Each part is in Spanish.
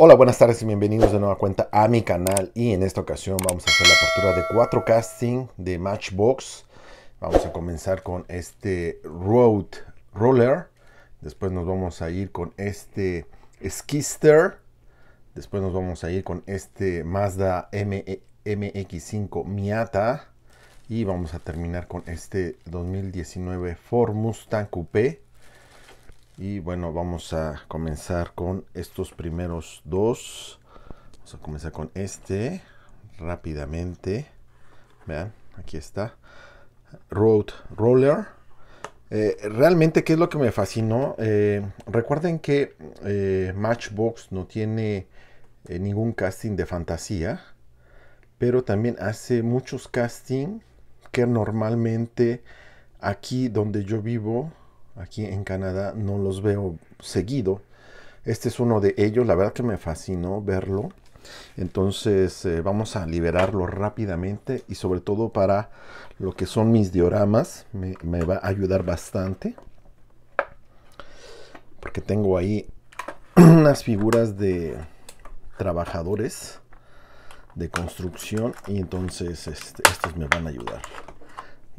Hola, buenas tardes y bienvenidos de nueva cuenta a mi canal y en esta ocasión vamos a hacer la apertura de cuatro casting de Matchbox. Vamos a comenzar con este Road Roller, después nos vamos a ir con este Skister, después nos vamos a ir con este Mazda MX5 e, Miata y vamos a terminar con este 2019 Ford Mustang Coupé y bueno, vamos a comenzar con estos primeros dos. Vamos a comenzar con este rápidamente. Vean, aquí está. Road Roller. Eh, realmente, ¿qué es lo que me fascinó? Eh, recuerden que eh, Matchbox no tiene ningún casting de fantasía, pero también hace muchos casting que normalmente aquí donde yo vivo Aquí en Canadá no los veo seguido. Este es uno de ellos. La verdad que me fascinó verlo. Entonces eh, vamos a liberarlo rápidamente y sobre todo para lo que son mis dioramas. Me, va a ayudar bastante. Porque tengo ahí unas figuras de trabajadores de construcción y entonces este, estos me van a ayudar.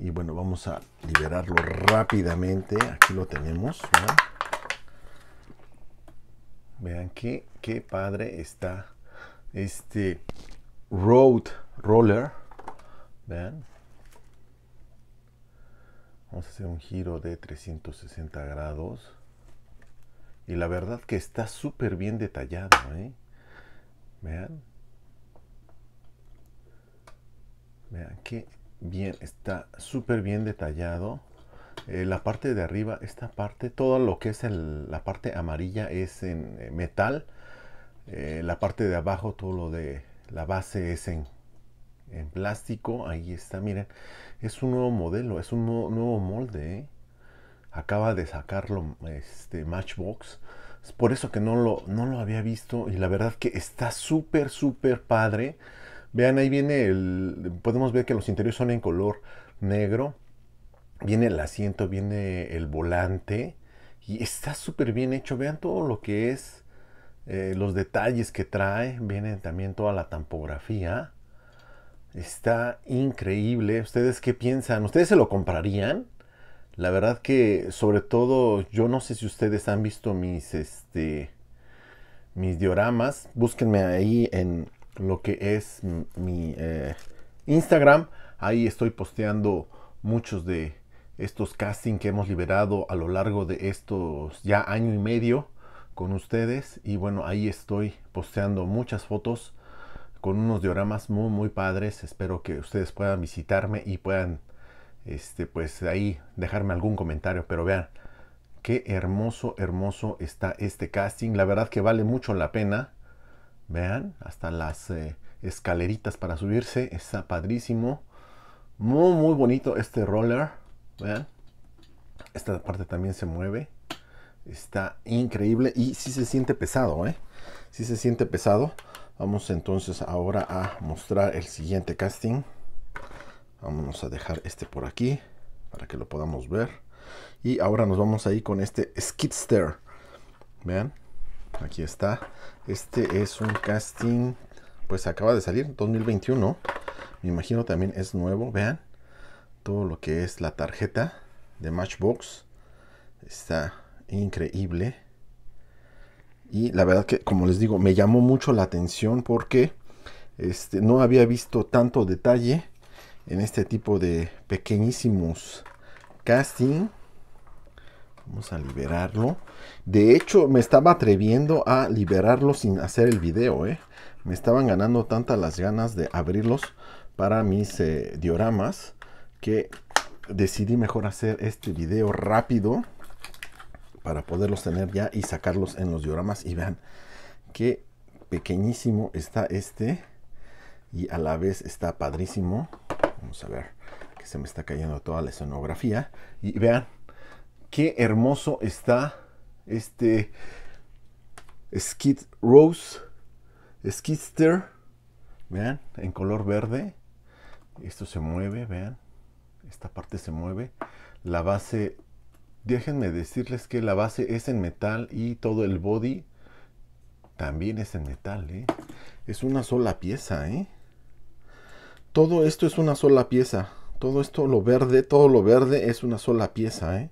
Y bueno, vamos a liberarlo rápidamente. Aquí lo tenemos. Vean qué, qué padre está este road roller. Vean. Vamos a hacer un giro de 360 grados. Y la verdad que está súper bien detallado. ¿eh? Vean. Vean qué, bien, está súper bien detallado. Eh, la parte de arriba, esta parte, todo lo que es la parte amarilla es en eh, metal. Eh, la parte de abajo, todo lo de la base es en, plástico. Ahí está, miren, es un nuevo modelo, es un nuevo molde. Acaba de sacarlo este Matchbox. Es por eso que no lo, no lo había visto y la verdad que está súper, súper padre. Vean, ahí viene el. Podemos ver que los interiores son en color negro. Viene el asiento, viene el volante. Y está súper bien hecho. Vean todo lo que es. Eh, los detalles que trae. Viene también toda la tampografía. Está increíble. ¿Ustedes qué piensan? ¿Ustedes se lo comprarían? La verdad que, sobre todo, yo no sé si ustedes han visto mis, este, mis dioramas. Búsquenme ahí en, lo que es mi eh, Instagram. Ahí estoy posteando muchos de estos castings que hemos liberado a lo largo de estos ya año y medio con ustedes. Y bueno, ahí estoy posteando muchas fotos con unos dioramas muy, muy padres. Espero que ustedes puedan visitarme y puedan, este, pues ahí dejarme algún comentario. Pero vean, qué hermoso, hermoso está este casting. La verdad que vale mucho la pena. Vean, hasta las escaleras eh, escaleritas para subirse. Está padrísimo. Muy, muy bonito este roller. Vean. Esta parte también se mueve. Está increíble. Y si se siente pesado, ¿eh? Sí se siente pesado. Vamos entonces ahora a mostrar el siguiente casting. Vamos a dejar este por aquí para que lo podamos ver. Y ahora nos vamos ahí con este Skidster. Vean, aquí está. Este es un casting, pues acaba de salir, 2021. Me imagino también es nuevo, vean. Todo lo que es la tarjeta de Matchbox. Está increíble. Y la verdad que, como les digo, me llamó mucho la atención porque este, no había visto tanto detalle en este tipo de pequeñísimos casting Vamos a liberarlo. De hecho, me estaba atreviendo a liberarlo sin hacer el video, ¿eh? Me estaban ganando tantas las ganas de abrirlos para mis eh, dioramas que decidí mejor hacer este video rápido para poderlos tener ya y sacarlos en los dioramas. Y vean qué pequeñísimo está este y a la vez está padrísimo. Vamos a ver que se me está cayendo toda la escenografía. Y vean qué hermoso está este Skid Rose, Skidster, vean, en color verde. Esto se mueve, vean, esta parte se mueve. La base, déjenme decirles que la base es en metal y todo el body también es en metal, ¿eh? Es una sola pieza, ¿eh? Todo esto es una sola pieza. Todo esto, lo verde, todo lo verde es una sola pieza, ¿eh?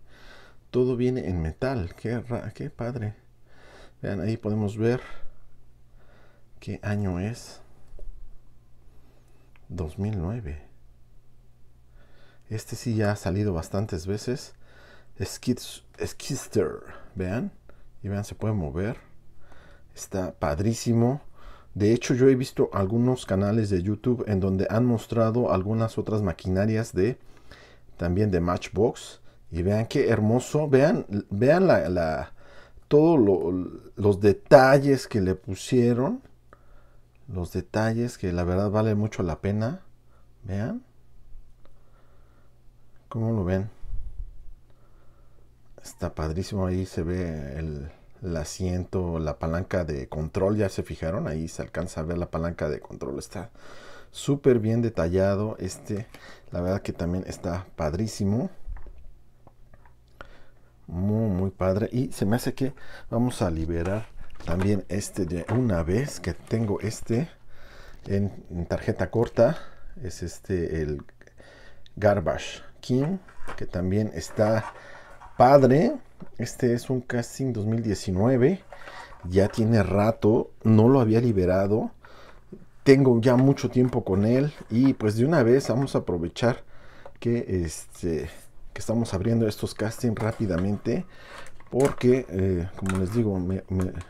todo viene en metal. Qué, padre. Vean, ahí podemos ver qué año es. 2009. Este sí ya ha salido bastantes veces. Skister, vean. Y vean, se puede mover. Está padrísimo. De hecho, yo he visto algunos canales de YouTube en donde han mostrado algunas otras maquinarias de también de Matchbox y vean qué hermoso, vean, vean la, todos los detalles que le pusieron. Los detalles que la verdad vale mucho la pena. Vean. ¿Cómo lo ven? Está padrísimo. Ahí se ve el, el, asiento, la palanca de control. Ya se fijaron. Ahí se alcanza a ver la palanca de control. Está súper bien detallado. Este, la verdad que también está padrísimo. Muy, muy padre. Y se me hace que vamos a liberar también este de una vez que tengo este en, tarjeta corta. Es este el Garbage King, que también está padre. Este es un casting 2019. Ya tiene rato. No lo había liberado. Tengo ya mucho tiempo con él. Y pues de una vez vamos a aprovechar que este estamos abriendo estos castings rápidamente porque eh, como les digo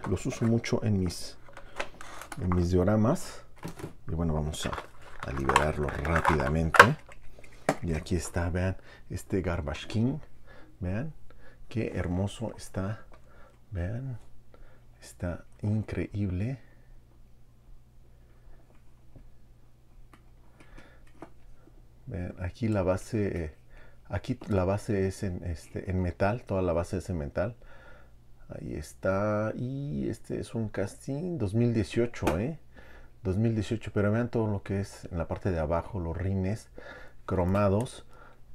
los uso mucho en mis en mis dioramas y bueno vamos a, liberarlo rápidamente y aquí está vean este garbage king vean qué hermoso está vean está increíble vean aquí la base eh, Aquí la base es este, en, metal, toda la base es en metal. Ahí está. Y este es un casting 2018, ¿eh? 2018. Pero vean todo lo que es en la parte de abajo, los rines cromados.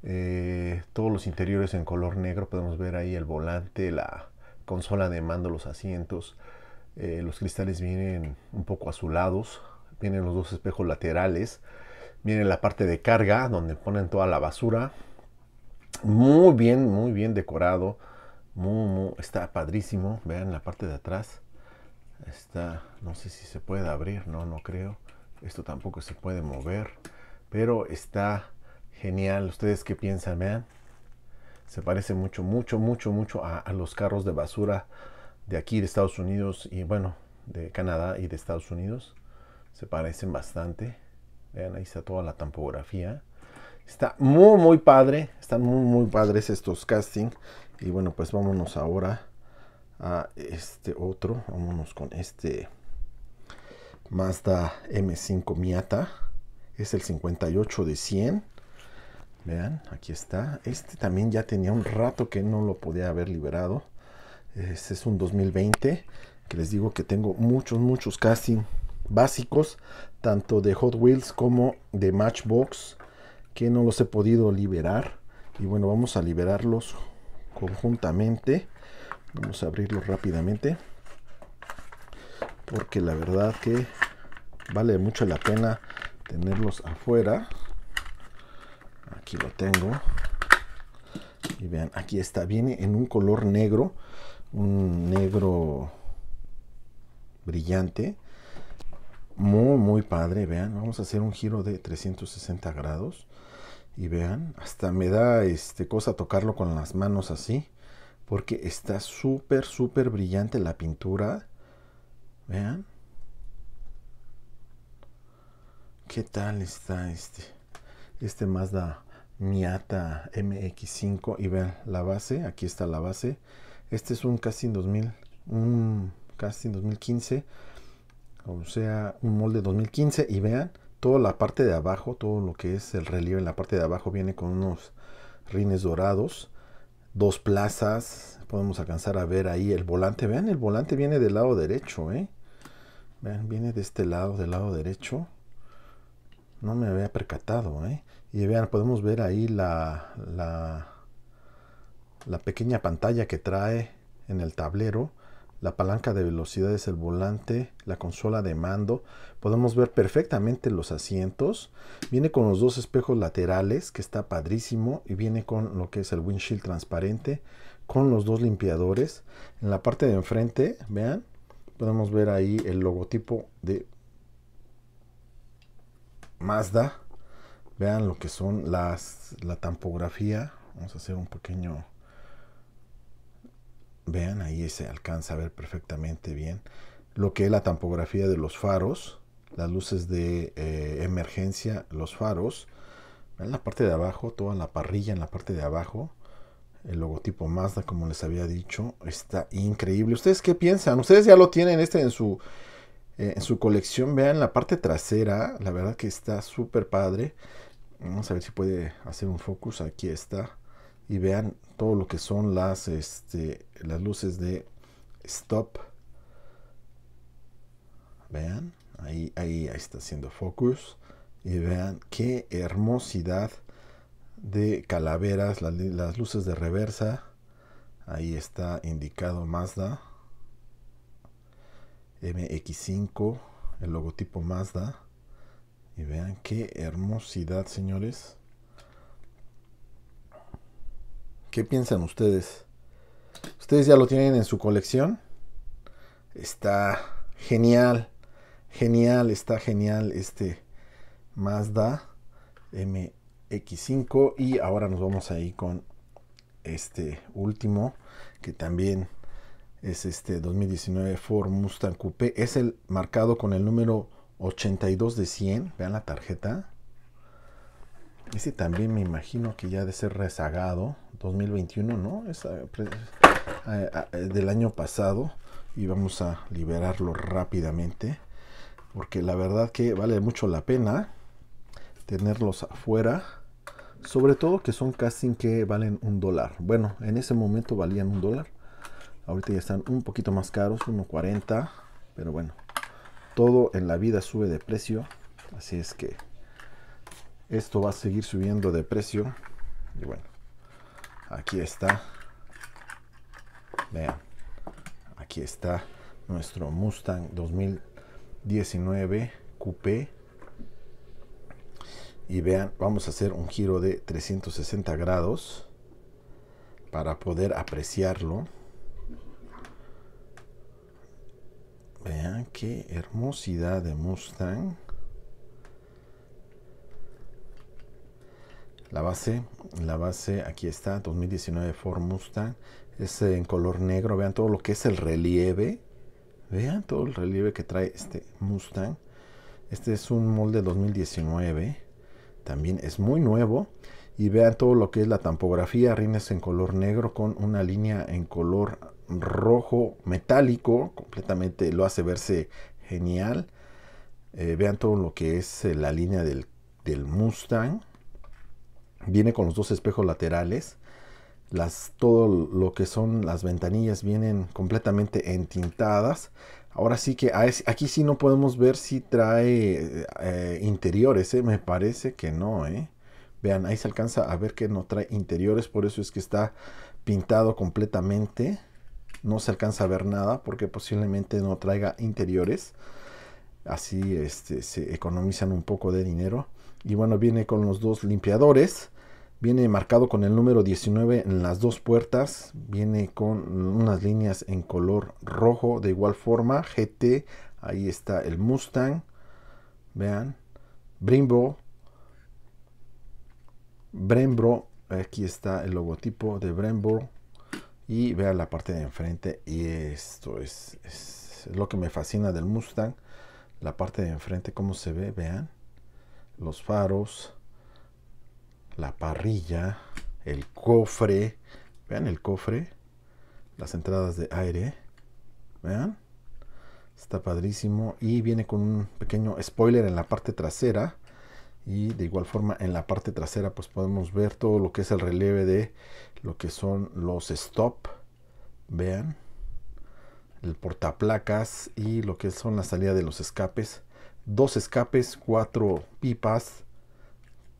Eh, todos los interiores en color negro. Podemos ver ahí el volante, la consola de mando, los asientos. Eh, los cristales vienen un poco azulados. Vienen los dos espejos laterales. Viene la parte de carga donde ponen toda la basura muy bien, muy bien decorado. Muy, está padrísimo. Vean la parte de atrás. Está, no sé si se puede abrir, no, no creo. Esto tampoco se puede mover, pero está genial. ¿Ustedes qué piensan? Vean, se parece mucho, mucho, mucho, mucho a, a los carros de basura de aquí de Estados Unidos y bueno, de Canadá y de Estados Unidos. Se parecen bastante. Vean, ahí está toda la tampografía. Está muy, muy padre. Están muy, muy padres estos castings. Y bueno, pues vámonos ahora a este otro. Vámonos con este Mazda M5 Miata. Es el 58 de 100. Vean, aquí está. Este también ya tenía un rato que no lo podía haber liberado. Este es un 2020. Que les digo que tengo muchos, muchos castings básicos. Tanto de Hot Wheels como de Matchbox que no los he podido liberar. Y bueno, vamos a liberarlos conjuntamente. Vamos a abrirlos rápidamente. Porque la verdad que vale mucho la pena tenerlos afuera. Aquí lo tengo. Y vean, aquí está. Viene en un color negro. Un negro brillante muy, muy padre. Vean, vamos a hacer un giro de 360 grados. Y vean, hasta me da este, cosa tocarlo con las manos así. Porque está súper, súper brillante la pintura. Vean. ¿Qué tal está este? Este Mazda Miata MX5. Y vean la base. Aquí está la base. Este es un casting 2000. Un casi 2015 o sea, un molde 2015 y vean toda la parte de abajo, todo lo que es el relieve en la parte de abajo viene con unos rines dorados, dos plazas, podemos alcanzar a ver ahí el volante, vean el volante viene del lado derecho, ¿eh? vean viene de este lado, del lado derecho, no me había percatado, ¿eh? y vean podemos ver ahí la, la pequeña pantalla que trae en el tablero, la palanca de velocidades, el volante, la consola de mando. Podemos ver perfectamente los asientos. Viene con los dos espejos laterales, que está padrísimo, y viene con lo que es el windshield transparente, con los dos limpiadores. En la parte de enfrente, vean, podemos ver ahí el logotipo de Mazda. Vean lo que son las la tampografía. Vamos a hacer un pequeño Vean, ahí se alcanza a ver perfectamente bien lo que es la tampografía de los faros, las luces de eh, emergencia, los faros. En la parte de abajo, toda la parrilla en la parte de abajo. El logotipo Mazda, como les había dicho, está increíble. ¿Ustedes qué piensan? Ustedes ya lo tienen este en su, eh, en su colección. Vean la parte trasera, la verdad que está súper padre. Vamos a ver si puede hacer un focus. Aquí está y vean todo lo que son las, este, las luces de stop. Vean, ahí, ahí, está haciendo focus. Y vean qué hermosidad de calaveras, las, las luces de reversa. Ahí está indicado Mazda. MX5, el logotipo Mazda. Y vean qué hermosidad, señores. ¿Qué piensan ustedes? ¿Ustedes ya lo tienen en su colección? Está genial, genial, está genial este Mazda MX5 y ahora nos vamos ahí con este último que también es este 2019 Ford Mustang Coupé, es el marcado con el número 82 de 100, vean la tarjeta, ese también me imagino que ya de ser rezagado. 2021, ¿no? Es del año pasado. Y vamos a liberarlo rápidamente. Porque la verdad que vale mucho la pena tenerlos afuera. Sobre todo que son casting que valen un dólar. Bueno, en ese momento valían un dólar. Ahorita ya están un poquito más caros, 1.40. Pero bueno, todo en la vida sube de precio. Así es que esto va a seguir subiendo de precio y bueno aquí está vean aquí está nuestro Mustang 2019 coupé y vean vamos a hacer un giro de 360 grados para poder apreciarlo vean qué hermosidad de Mustang La base, la base aquí está, 2019 Ford Mustang, es en color negro, vean todo lo que es el relieve, vean todo el relieve que trae este Mustang. Este es un molde 2019, también es muy nuevo y vean todo lo que es la tampografía, rines en color negro con una línea en color rojo metálico, completamente lo hace verse genial. Eh, vean todo lo que es eh, la línea del, del Mustang. Viene con los dos espejos laterales. Las, todo lo que son las ventanillas vienen completamente entintadas. Ahora sí que aquí sí no podemos ver si trae eh, interiores, ¿eh? me parece que no. ¿eh? Vean, ahí se alcanza a ver que no trae interiores, por eso es que está pintado completamente. No se alcanza a ver nada porque posiblemente no traiga interiores. Así este, se economizan un poco de dinero. Y bueno, viene con los dos limpiadores Viene marcado con el número 19 en las dos puertas. Viene con unas líneas en color rojo. De igual forma, GT. Ahí está el Mustang. Vean. Brembo. Brembo. Aquí está el logotipo de Brembo. Y vean la parte de enfrente. Y esto es, es lo que me fascina del Mustang. La parte de enfrente, cómo se ve. Vean. Los faros la parrilla, el cofre. Vean el cofre, las entradas de aire. Vean, está padrísimo. Y viene con un pequeño spoiler en la parte trasera. Y de igual forma en la parte trasera pues podemos ver todo lo que es el relieve de lo que son los stop. Vean, el portaplacas y lo que son la salida de los escapes. Dos escapes, cuatro pipas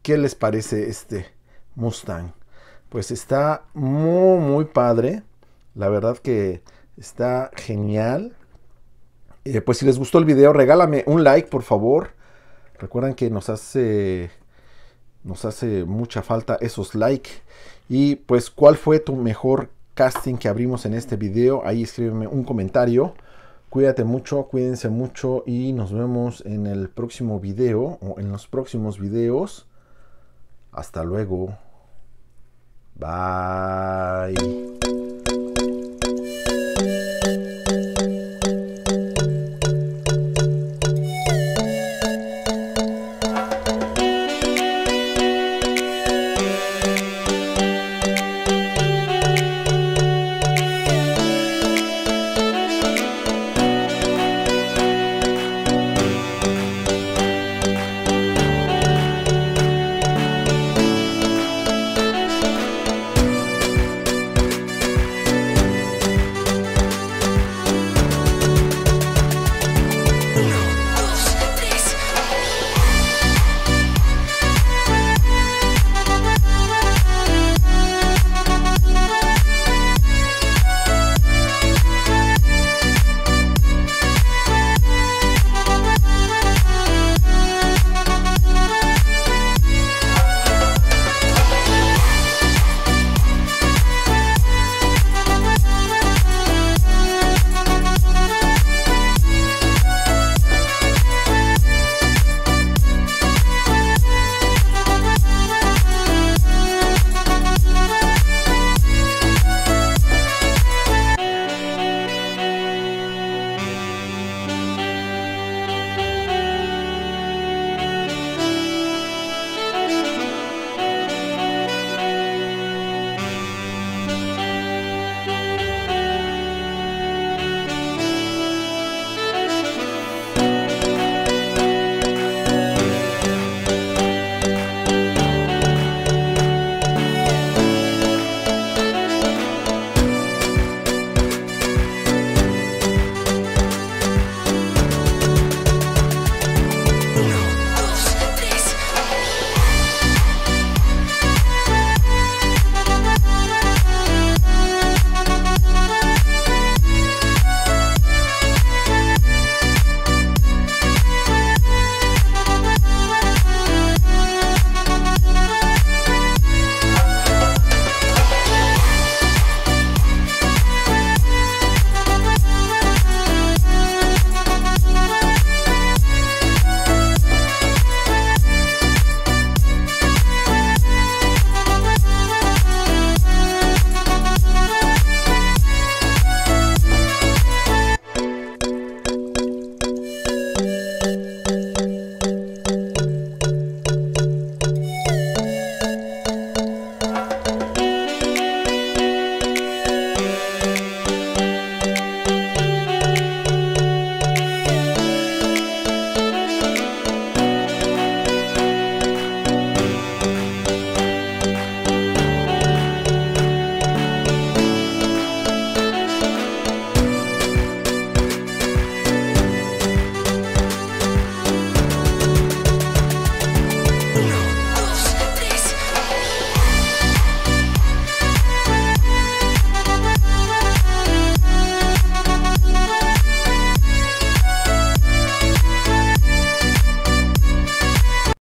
¿Qué les parece este Mustang? Pues está muy, muy padre. La verdad que está genial. Eh, pues si les gustó el video, regálame un like, por favor. Recuerden que nos hace, nos hace mucha falta esos likes. Y pues, ¿cuál fue tu mejor casting que abrimos en este video? Ahí escríbeme un comentario. Cuídate mucho, cuídense mucho y nos vemos en el próximo video o en los próximos videos. Hasta luego. Bye.